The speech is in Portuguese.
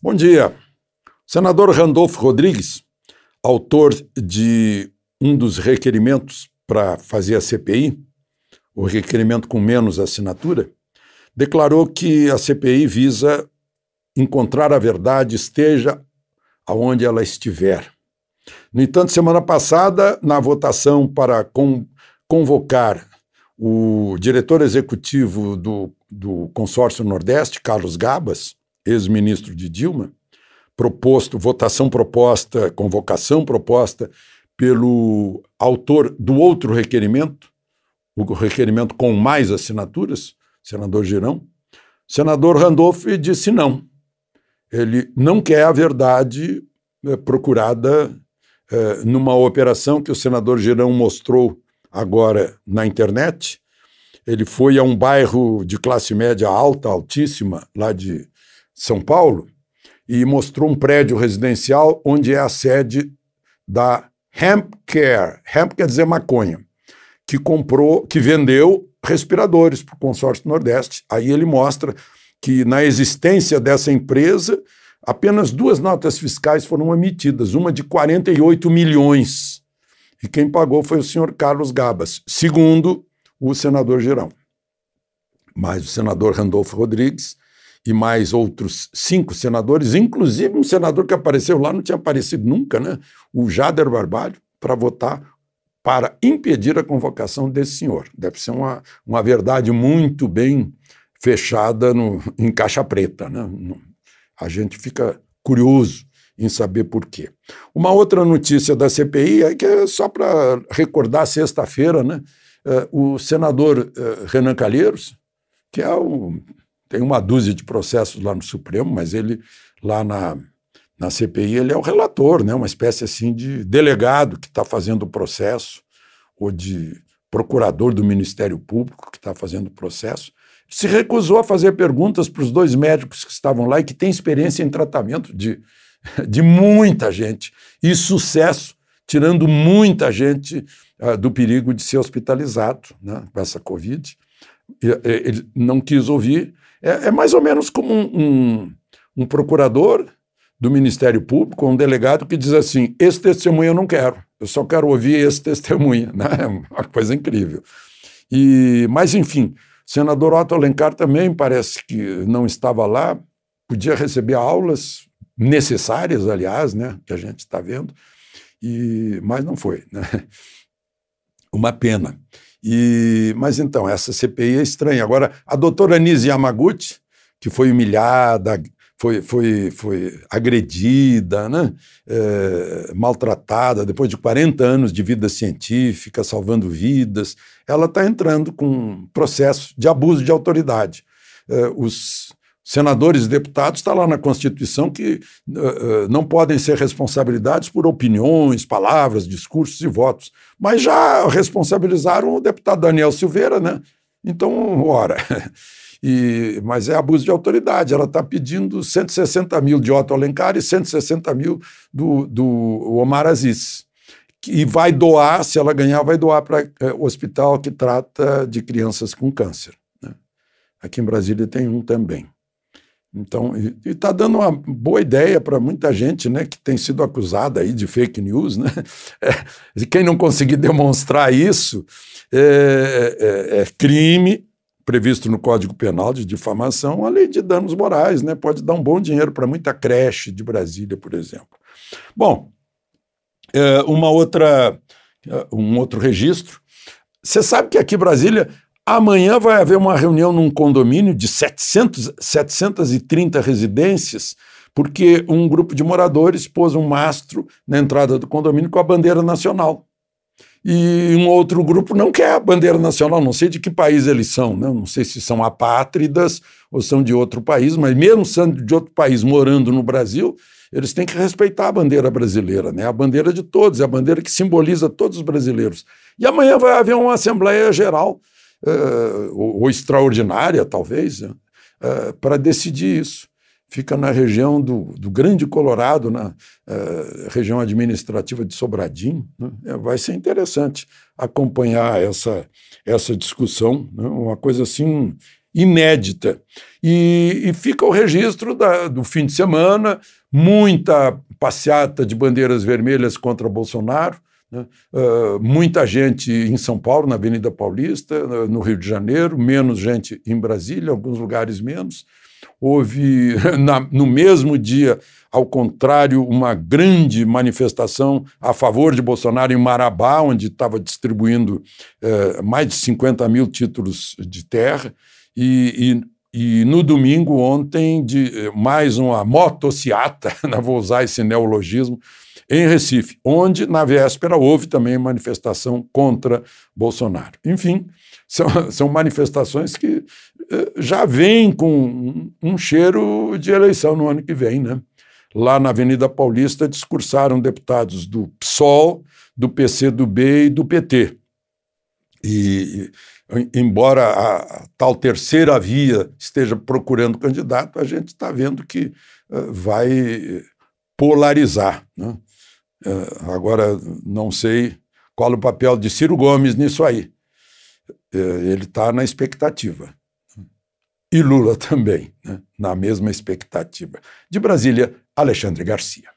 Bom dia. Senador Randolfo Rodrigues, autor de um dos requerimentos para fazer a CPI, o requerimento com menos assinatura, declarou que a CPI visa encontrar a verdade, esteja aonde ela estiver. No entanto, semana passada, na votação para convocar o diretor executivo do, do Consórcio Nordeste, Carlos Gabas, ex-ministro de Dilma, proposto, votação proposta, convocação proposta pelo autor do outro requerimento, o requerimento com mais assinaturas, senador Girão, senador Randolph disse não. Ele não quer a verdade eh, procurada eh, numa operação que o senador Girão mostrou agora na internet. Ele foi a um bairro de classe média alta, altíssima, lá de São Paulo, e mostrou um prédio residencial onde é a sede da Hempcare. Hemp quer dizer maconha, que comprou, que vendeu respiradores para o consórcio Nordeste. Aí ele mostra que na existência dessa empresa, apenas duas notas fiscais foram emitidas, uma de 48 milhões e quem pagou foi o senhor Carlos Gabas, segundo o senador Girão. Mais o senador Randolfo Rodrigues e mais outros cinco senadores, inclusive um senador que apareceu lá, não tinha aparecido nunca, né? o Jader Barbalho, para votar para impedir a convocação desse senhor. Deve ser uma, uma verdade muito bem fechada no, em caixa preta. Né? A gente fica curioso em saber por quê. Uma outra notícia da CPI, é que é só para recordar, sexta-feira, né, eh, o senador eh, Renan Calheiros, que é um, tem uma dúzia de processos lá no Supremo, mas ele, lá na, na CPI, ele é o relator, né, uma espécie assim de delegado que está fazendo o processo, ou de procurador do Ministério Público que está fazendo o processo se recusou a fazer perguntas para os dois médicos que estavam lá e que têm experiência em tratamento de de muita gente e sucesso, tirando muita gente uh, do perigo de ser hospitalizado né, com essa Covid. Ele não quis ouvir. É, é mais ou menos como um, um, um procurador do Ministério Público, um delegado que diz assim: esse testemunho eu não quero, eu só quero ouvir esse testemunho. Né? É uma coisa incrível. E, mas, enfim, senador Otto Alencar também parece que não estava lá, podia receber aulas necessárias, aliás, né, que a gente está vendo, e, mas não foi. Né? Uma pena. E, mas então, essa CPI é estranha. Agora, a doutora Nise Yamaguchi, que foi humilhada, foi, foi, foi agredida, né? É, maltratada, depois de 40 anos de vida científica, salvando vidas, ela está entrando com um processo de abuso de autoridade. É, os senadores e deputados está lá na Constituição que uh, não podem ser responsabilidades por opiniões, palavras, discursos e votos. Mas já responsabilizaram o deputado Daniel Silveira, né? Então, ora. E, mas é abuso de autoridade. Ela está pedindo 160 mil de Otto Alencar e 160 mil do, do Omar Aziz. E vai doar, se ela ganhar, vai doar para é, eh, o hospital que trata de crianças com câncer. Né? Aqui em Brasília tem um também. Então, e está dando uma boa ideia para muita gente né, que tem sido acusada aí de fake news. Né? É, quem não conseguir demonstrar isso é, é, é, é, crime previsto no Código Penal de difamação, além de danos morais, né? Pode dar um bom dinheiro para muita creche de Brasília, por exemplo. Bom, é, uma outra, é, um outro registro. Você sabe que aqui em Brasília Amanhã vai haver uma reunião num condomínio de 700, 730 residências, porque um grupo de moradores pôs um mastro na entrada do condomínio com a bandeira nacional. E um outro grupo não quer a bandeira nacional, não sei de que país eles são, né? não sei se são apátridas ou são de outro país, mas mesmo sendo de outro país morando no Brasil, eles têm que respeitar a bandeira brasileira, né? a bandeira de todos, é a bandeira que simboliza todos os brasileiros. E amanhã vai haver uma Assembleia Geral uh, ou, ou, extraordinária, talvez, uh, né? eh, para decidir isso. Fica na região do, do Grande Colorado, na uh, região administrativa de Sobradinho. Né? É, vai ser interessante acompanhar essa, essa discussão, né? uma coisa assim inédita. E, e fica o registro da, do fim de semana, muita passeata de bandeiras vermelhas contra Bolsonaro, Uh, muita gente em São Paulo, na Avenida Paulista, no Rio de Janeiro, menos gente em Brasília, alguns lugares menos. Houve, na, no mesmo dia, ao contrário, uma grande manifestação a favor de Bolsonaro em Marabá, onde estava distribuindo uh, mais de 50 mil títulos de terra. E, e e no domingo, ontem, de, eh, mais uma motociata, né, vou usar esse neologismo, em Recife, onde, na véspera, houve também manifestação contra Bolsonaro. Enfim, são, são manifestações que eh, já vêm com um cheiro de eleição no ano que vem. Né? Lá na Avenida Paulista, discursaram deputados do PSOL, do PCdoB e do PT. E, embora a, tal terceira via esteja procurando candidato, a gente está vendo que eh, vai polarizar. Né? Eh, agora, não sei qual o papel de Ciro Gomes nisso aí. Eh, ele está na expectativa. E Lula também, né? na mesma expectativa. De Brasília, Alexandre Garcia.